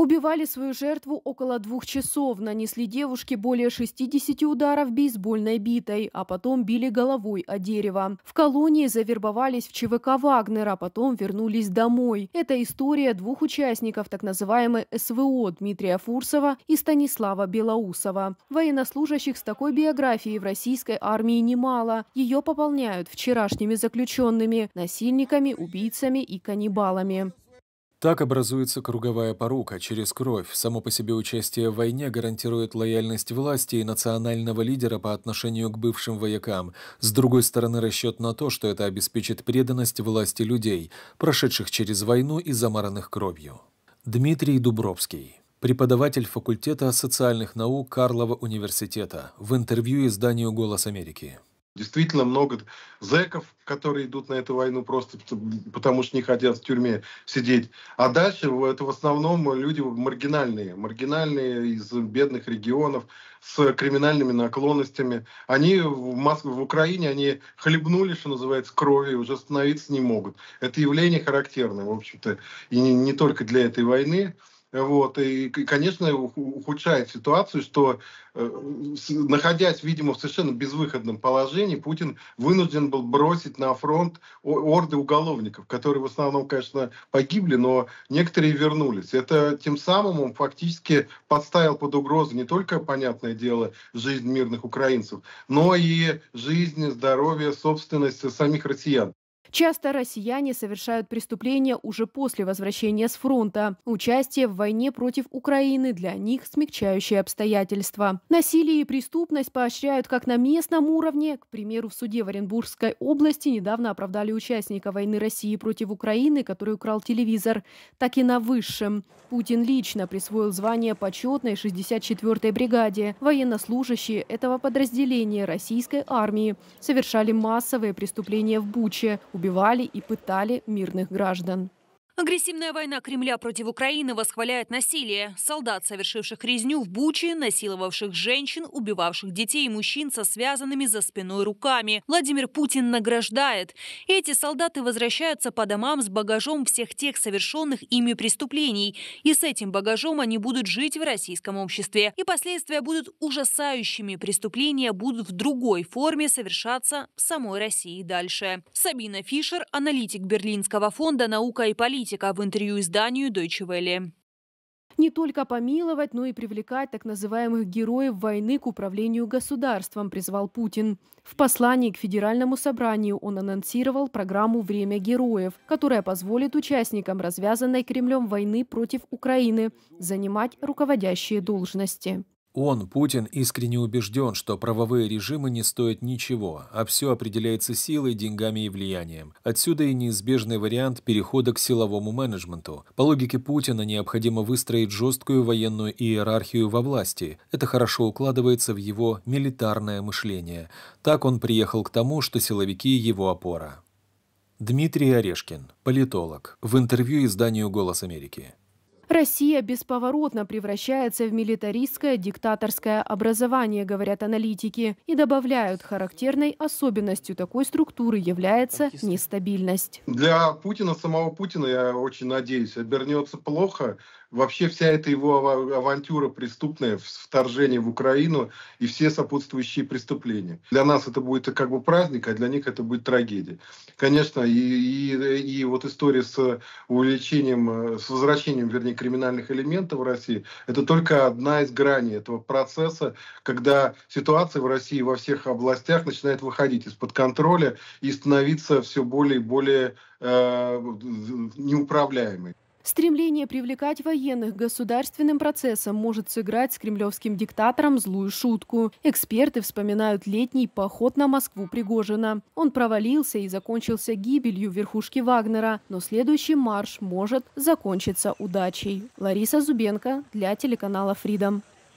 Убивали свою жертву около двух часов, нанесли девушке более 60 ударов бейсбольной битой, а потом били головой о дерево. В колонии завербовались в ЧВК Вагнера, потом вернулись домой. Это история двух участников так называемой СВО Дмитрия Фурсова и Станислава Белоусова. Военнослужащих с такой биографией в российской армии немало. Ее пополняют вчерашними заключенными, насильниками, убийцами и каннибалами. Так образуется круговая порука через кровь. Само по себе участие в войне гарантирует лояльность власти и национального лидера по отношению к бывшим воякам. С другой стороны, расчет на то, что это обеспечит преданность власти людей, прошедших через войну и замаранных кровью. Дмитрий Дубровский преподаватель факультета социальных наук Карлова университета, в интервью изданию «Голос Америки». Действительно много зеков, которые идут на эту войну просто потому, что не хотят в тюрьме сидеть. А дальше это в основном люди маргинальные, маргинальные из бедных регионов с криминальными наклонностями. Они в, Моск... в Украине они хлебнули, что называется, крови, уже становиться не могут. Это явление характерное, в общем-то, и не, не только для этой войны. Вот. И, конечно, ухудшает ситуацию, что, э, находясь, видимо, в совершенно безвыходном положении, Путин вынужден был бросить на фронт орды уголовников, которые в основном, конечно, погибли, но некоторые вернулись. Это тем самым он фактически подставил под угрозу не только, понятное дело, жизнь мирных украинцев, но и жизнь, здоровье, собственность самих россиян. Часто россияне совершают преступления уже после возвращения с фронта. Участие в войне против Украины для них смягчающие обстоятельства. Насилие и преступность поощряют как на местном уровне, к примеру, в суде в Оренбургской области недавно оправдали участника войны России против Украины, который украл телевизор, так и на высшем. Путин лично присвоил звание почетной 64-й бригаде. Военнослужащие этого подразделения российской армии совершали массовые преступления в Буче, убивали и пытали мирных граждан. Агрессивная война Кремля против Украины восхваляет насилие. Солдат, совершивших резню в Буче, насиловавших женщин, убивавших детей и мужчин со связанными за спиной руками. Владимир Путин награждает. Эти солдаты возвращаются по домам с багажом всех тех совершенных ими преступлений. И с этим багажом они будут жить в российском обществе. И последствия будут ужасающими. Преступления будут в другой форме совершаться в самой России дальше. Сабина Фишер, аналитик Берлинского фонда «Наука и политика» политика в интервью изданию Deutsche Welle не только помиловать, но и привлекать так называемых героев войны к управлению государством, призвал Путин. В послании к Федеральному собранию он анонсировал программу «Время героев», которая позволит участникам развязанной Кремлем войны против Украины занимать руководящие должности. Он, Путин, искренне убежден, что правовые режимы не стоят ничего, а все определяется силой, деньгами и влиянием. Отсюда и неизбежный вариант перехода к силовому менеджменту. По логике Путина необходимо выстроить жесткую военную иерархию во власти. Это хорошо укладывается в его милитарное мышление. Так он приехал к тому, что силовики его опора. Дмитрий Орешкин, политолог, в интервью изданию «Голос Америки». Россия бесповоротно превращается в милитаристское диктаторское образование, говорят аналитики, и добавляют, характерной особенностью такой структуры является нестабильность. Для Путина, самого Путина, я очень надеюсь, обернется плохо. Вообще вся эта его авантюра преступная, вторжение в Украину и все сопутствующие преступления. Для нас это будет как бы праздник, а для них это будет трагедия. Конечно, и, и, и вот история с увеличением, э, с возвращением, вернее, криминальных элементов в России, это только одна из граней этого процесса, когда ситуация в России во всех областях начинает выходить из-под контроля и становиться все более и более э, неуправляемой. Стремление привлекать военных к государственным процессам может сыграть с кремлевским диктатором злую шутку. Эксперты вспоминают летний поход на Москву Пригожина. Он провалился и закончился гибелью верхушки Вагнера, но следующий марш может закончиться удачей. Лариса Зубенко для телеканала Freedom.